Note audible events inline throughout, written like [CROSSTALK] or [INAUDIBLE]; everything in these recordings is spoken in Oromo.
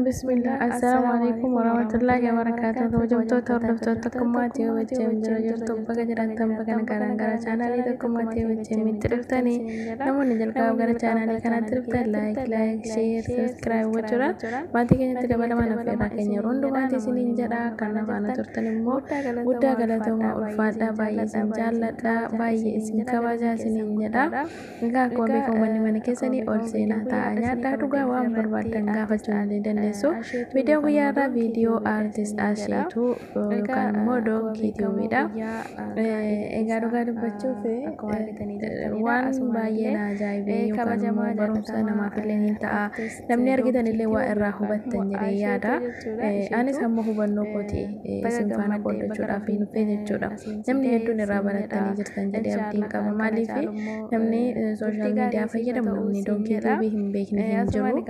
bismillah asalaamaaleykum warahmatullaahi wabarakaatuh hojjettoota hordoftoota kummaatti wajjin jira jirtu baga jiraattan baga nagaraan gara chaanaalii tokkummaatti wajjin mitti dhuftanii namoonni jalqaba gara chaanaalii kanaatti dhuftan laayik laayik sheer sabiskiraayib gochuudhaan maatii keenyatti dabalamaan affeerraa keenya rundumaatti isiniin jedha kan afaana turtan immoo guddaa galatooma ulfaadha baay'ee isin jaalladha baay'ee isin akkuma beekamu manni mana keessanii balleessu. Miidiyaa guyyaarraa viidiyoo aartist asheetuu yookaan immoo doonkiitiyoomidha. Egaa dhugaa dubbachuuf waan baay'ee na ajaa'ibee yookaan immoo barumsa namaaf illee ni ta'a. Namni argitan illee waa irraa hubattan jedhee yaada. Anis amma hubannoo kootii isin faana qoodachuudhaaf hin dhufee jechuudha. Namni hedduun irraa barattanii jirtan jedhee abdiin qaba. Maaliif namni sooshaal miidiyaa fayyadamu namni doonkii tiivii hin beekne hin jiru.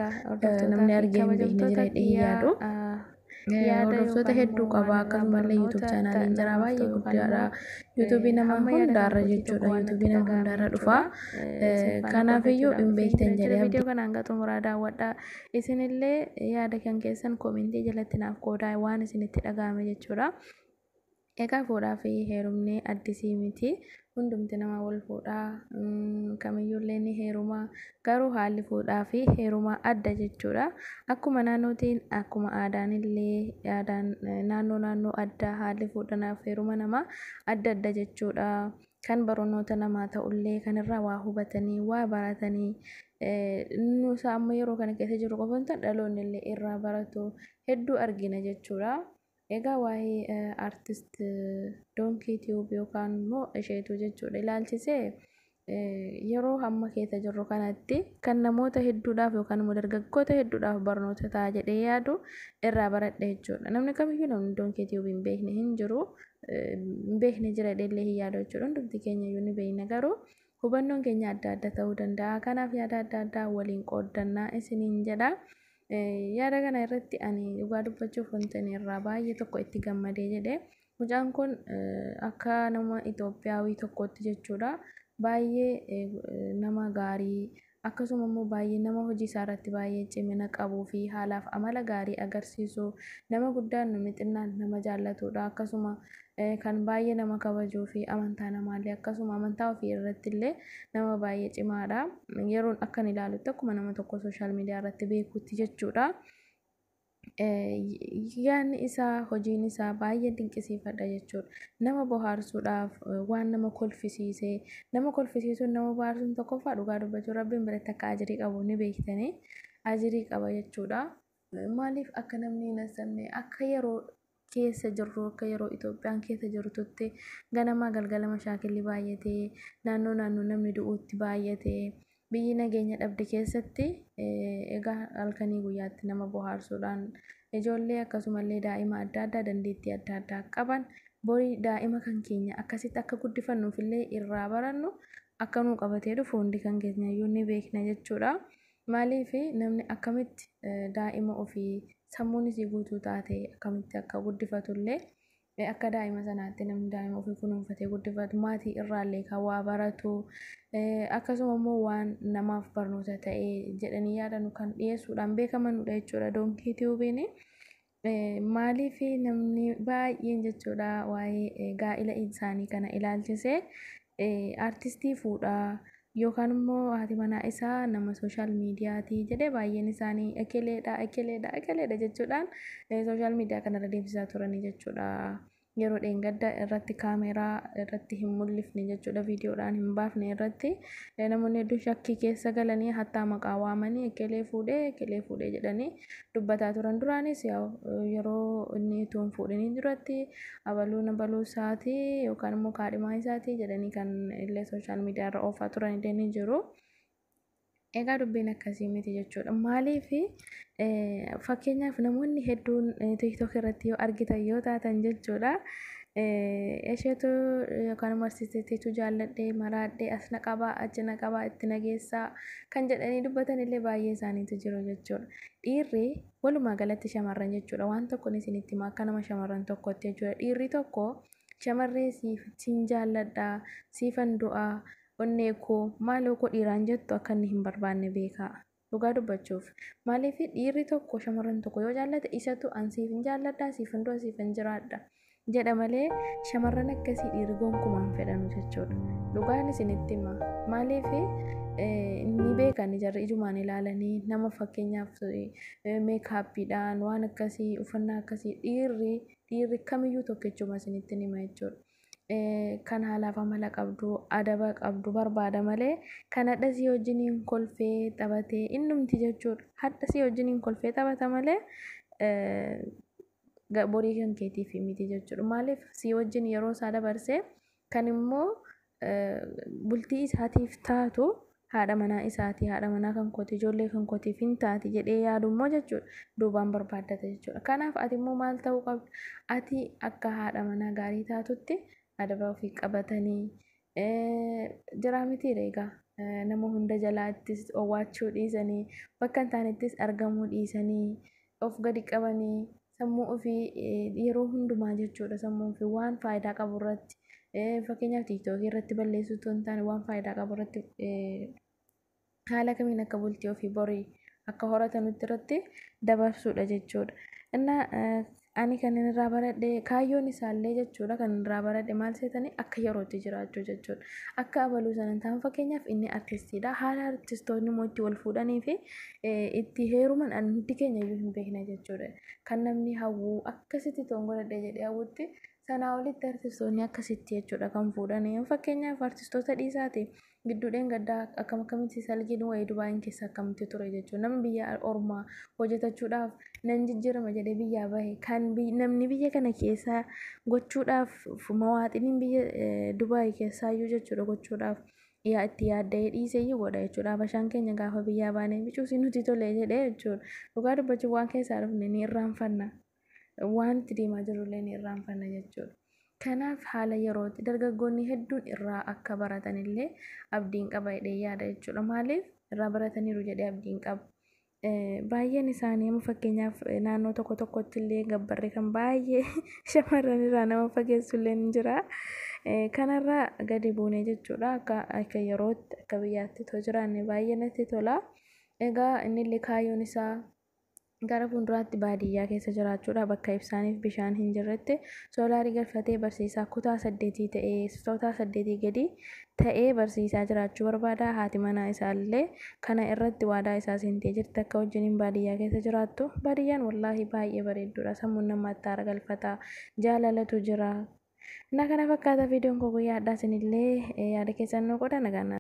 Namni argee hin beekne. jiree dhiyaadhu. Hordoftoota hedduu qaba akkasumallee yuutuub chaanaaliin jira baay'ee guddaadha. Yuutuubii nama hundaarra jechuudha. Yuutuubii nama hundaarra dhufaa Kanaafiyyuu hin beektan jedhee abdii. kanaan gatuu muraa daawwadha. Isinillee yaada kan keessan koomentii jalatti naaf qoodaa waan isinitti dhaga'ame jechuudha. Egaa fuudhaa fi heerumni addisii miti. Hundumti namaa wal fuudhaa mm, kamiyyuullee ni heeruma. Garuu haalli fuudhaa fi heerumaa adda jechuudha. Akkuma naannootiin akkuma aadaan illee eh, naannoo naannoo addaa haalli fuudhanaa fi heeruma namaa adda adda jechuudha. Kan barnoota namaa ta'ullee irraa waa hubatanii waa baratanii eh, nuti amma yeroo kana keessa jirru qofa osoo dhaloonni illee irraa baratu hedduu argina jechuudha. Egaa waa'ee eh, artist eh, Doonkii Ti'uub yookaan immoo isheetuu jechuudha ilaalchisee eh, yeroo hamma keessa jirru kanatti kan namoota hedduudhaaf yookaan immoo dargaggoota hedduudhaaf barnoota ta'a jedhee yaadu irraa baradhe jechuudha. Namni kamiyyuu namni Doonkii Ti'uub hin beekne hin jiru. Hin beekne jira jedheellee hin yaadu jechuudha. Hundumti keenya iyyuu ni beekna garuu hubannoon keenya adda adda ta'uu danda'a. Kanaaf yaada adda addaa waliin qooddannaa isiniin jedha. Eh, Yaada kana irratti ani dhugaa dubbachuuf wantan irraa baay'ee tokko itti gammadee jedhee mucaan kun eh, akka nama Itoophiyaawii tokkootti jechuudha baay'ee eh, nama gaarii akkasuma immoo baay'ee nama hojii isaa irratti baay'ee cimina qabuu fi haalaaf amala gaarii agarsiisu nama guddaa nu xinnaan nama jaallatudha akkasuma. kan baay'ee nama kabajuu fi amantaa namaallee akkasuma amantaa ofii irratti illee nama baay'ee cimaadha. Yeroon akkan ilaalutti akkuma nama tokko sooshaal miidiyaa irratti beekutti jechuudha. Yaadni isaa hojiin isaa baay'ee dinqisiifadha jechuudha. Nama bohaarsuudhaaf waan nama kolfisiisee nama kolfisiisuun nama bohaarsuun tokkoffaa dhugaa dubbachuu rabbiin biratti akka ajirii qabu ni beektanii ajirii qaba jechuudha. Maaliif akka namni hin akka yeroo keessa jirru akka yeroo Itoophiyaan keessa jirtutti ganamaa galgala mashaakilli baay'atee naannoo naannoo namni du'uutti baay'atee biyyi nageenya dhabde keessatti eh, egaa halkanii guyyaatti nama bohaarsuudhaan ijoollee akkasumallee daa'ima adda addaa dandeettii adda addaa qaban borii daa'ima kan keenya akkasitti akka guddifannuufillee irraa barannu akka nuu qabatee dhufu hundi kan keenya iyyuu ni beekna jechuudha. Maaliif namni akkamitti eh, daa'ima ofii sammuun isii guutuu taate akkamitti akka guddifatu illee akka daa'ima sanaatti namni daa'ima ofii kunuunfatee guddifatu maatii irraallee kan waa baratu akkasuma immoo waan namaaf barnoota ta'e jedhanii yaadan kan dhiyeessuudhaan beekamanudha jechuudha doonkii tiiyuubiin. Maaliif namni baay'een jechuudha waa'ee gaa'ila isaanii kana ilaalchisee artistii fuudhaa. yookaan immoo haati manaa isaa nama sooshaal miidiyaati jedhee baay'een isaanii akeleedha akeleedha akeleedha jechuudhaan sooshaal miidiyaa kanarra deemsisaa turani jechuudha. yeroo dheengaddaa irratti kaameraa irratti hin mul'ifne jechuudha viidiyoodhaan hin baafne irratti namoonni hedduun shakkii keessa galanii hattaa maqaa waamanii ekelee fuudhee ekelee fuudhee jedhanii dubbataa turan duraanis yeroo inni utuu hin fuudhiniin duratti abaluun abaluu isaatii yookaan immoo kaadhimaa isaatii jedhanii kan illee sooshaal miidiyaa irra oofaa turan illee jiru. Egaa dubbiin akkasii miti jechuudha. Maaliif eh, fakkeenyaaf namoonni hedduun eh, tiiktook yoo argitan yoo taatan jechuudha. Isheetu eh, yookaan marsiteettiitu jaalladhee maraadhee as na qabaa achi na qabaa itti nageessaa kan jedhanii dubbatan illee baay'ee isaaniitu jiru jechuudha. Dhiirri walumaa shamarran jechuudha. Waan shamarran jechuudha. Dhiirri tokko shamarree siin jaalladhaa siifan du'aa onnee koo maaloo koo dhiiraan jettu akka inni hin barbaanne beekaa dhugaa dubbachuuf maaliif dhiirri tokko shamarran tokko yoo jaallate isatu ansiif hin jaalladha siif hin siif hin jiraadha jedha malee shamarran akkasii dhiirri gonkumaan fedhamu jechuudha dhugaan isinitti hima maaliif eh, ni beekan jarri ijumaan ilaalanii nama fakkeenyaaf eh, meekaappiidhaan waan akkasii uffannaa akkasii dhiirri dhiirri kamiyyuu tokko ichuuma isinitti hima jechuudha. kan haalaaf amala qabdu adaba qabdu barbaada malee kan hadha sii wajjiniin kolfee taphatee innumti jechuudha hadha sii wajjiniin kolfee taphata malee eh, borii kan keetiif miti jechuudha maaliif sii wajjin yeroo isaa dabarsee kan immoo eh, bultii isaatiif taatu haadha manaa isaati haadha manaa kan kooti ijoollee kan kootiif hin taati jedhee yaadummoo jechuudha duubaan barbaaddata jechuudha kanaaf ati immoo maal ta'uu qabda ati akka haadha manaa gaarii taatutti adabaa ofii qabatanii jira mitiidha egaa nama hunda jalaattis owwaachuu dhiisanii bakka hin argamuu dhiisanii of gadi qabanii sammuu ofii yeroo hundumaa jechuudha sammuu ofii waan faayidaa qabu irratti fakkeenyaaf tiiktookii irratti balleessuu otoo waan faayidaa qabu irratti haala kamiin akka bultii ofii borii akka horatanutti irratti dabarsuudha jechuudha. Ani kanin irraa baradhe kaayyoon isaallee jechuudha kan irraa baradhe maal seetanii akka yerootti jiraachuu jechuudha. Akka abaluu sana ta'an taane fakkeenyaaf inni artistiidha. Haala artistoonni moo itti wal fuudhanii fi eh, itti heeruman ani hundi keenya iyyuu hin beekna jechuudha. Kan namni hawwuu akkasitti tongoradhe jedhee hawwutti sanaa olitti artistoonni akkasitti jechuudha kan fuudhanii. Fakkeenyaaf artistoota dhiisaati. gidduudhaan gaddaa akkam akkamitti salgiin wayii dubaa'in keessa akkamtti ture jechuudha. Namni biyya ormaa hojjetachuudhaaf nan jijjirama jedhee biyyaa bahe kan namni biyya kana keessa gochuudhaaf mawaaxiniin biyya eh, dubaa'ii keessaayyuu gochuudhaaf itti yaadda'ee dhiiseeyyuu godha jechuudha. keenya gaafa biyyaa baane nuti jedhee waan keessaa dhufne ni irraanfanna. Waan itti deemaa jirullee ni irraanfanna jechuudha. Kanaaf haala yerootti dargaggoonni hedduun irraa akka baratanillee abdiin qaba jedhee yaada jechuudha. Maaliif irraa barataniiru jedhee abdiin qaba. Baay'een isaanii amma fakkeenyaaf naannoo tokko tokkotti illee gabbarri kan baay'ee [LAUGHS] shamarran irraa nama fageessu illee ni jira. Kanarraa gadi buunee jechuudha akka yerootti akka biyyaatti otoo jiraannee baay'ee natti tola. Egaa inni illee kaayyoon isaa Gara fuulduraatti baadiyyaa keessa jiraachuudha. Bakka ibsaaniif bishaan hin jirretti soolaarii galfatee barsiisaa kutaa saddeetii ta'ee kutaa saddeetii gadi ta'ee barsiisaa jiraachuu barbaada. Haati manaa isaallee kana irratti waadaa isaa seentee jirti. Akka wajjiniin baadiyyaa keessa jiraattu. Baadiyyaan wallaahi baay'ee bareedduudha. Sammuun namaatti haara galfata. Jaalalatu jira. Na kana fakkaata viidiyoon kun guyyaa addaa isinillee yaada keessan nuu qooda. Nagaan